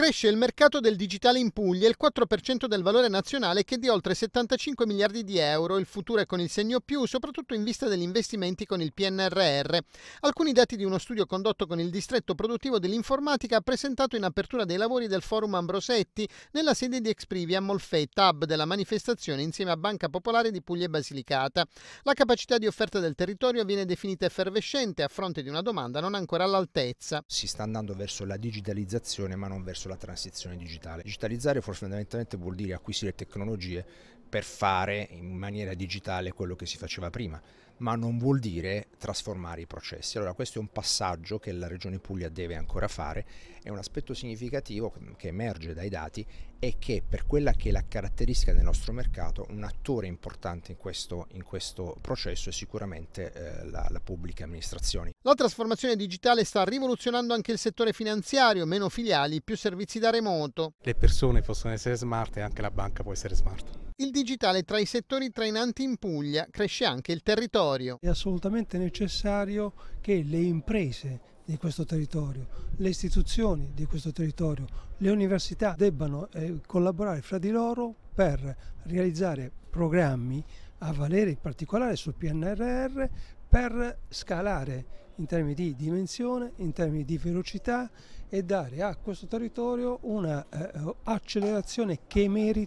Cresce il mercato del digitale in Puglia, il 4% del valore nazionale che è di oltre 75 miliardi di euro, il futuro è con il segno più, soprattutto in vista degli investimenti con il PNRR. Alcuni dati di uno studio condotto con il distretto produttivo dell'informatica presentato in apertura dei lavori del forum Ambrosetti nella sede di Exprivia a Molfetta, hub della manifestazione insieme a Banca Popolare di Puglia e Basilicata. La capacità di offerta del territorio viene definita effervescente a fronte di una domanda non ancora all'altezza. Si sta andando verso la digitalizzazione ma non verso sulla transizione digitale. Digitalizzare fondamentalmente vuol dire acquisire tecnologie per fare in maniera digitale quello che si faceva prima, ma non vuol dire trasformare i processi. Allora questo è un passaggio che la Regione Puglia deve ancora fare, è un aspetto significativo che emerge dai dati è che per quella che è la caratteristica del nostro mercato, un attore importante in questo, in questo processo è sicuramente eh, la, la pubblica amministrazione. La trasformazione digitale sta rivoluzionando anche il settore finanziario, meno filiali, più servizi da remoto. Le persone possono essere smart e anche la banca può essere smart il digitale tra i settori trainanti in Puglia cresce anche il territorio. È assolutamente necessario che le imprese di questo territorio, le istituzioni di questo territorio, le università debbano eh, collaborare fra di loro per realizzare programmi a valere in particolare sul PNRR per scalare in termini di dimensione, in termini di velocità e dare a questo territorio un'accelerazione eh, eh che merita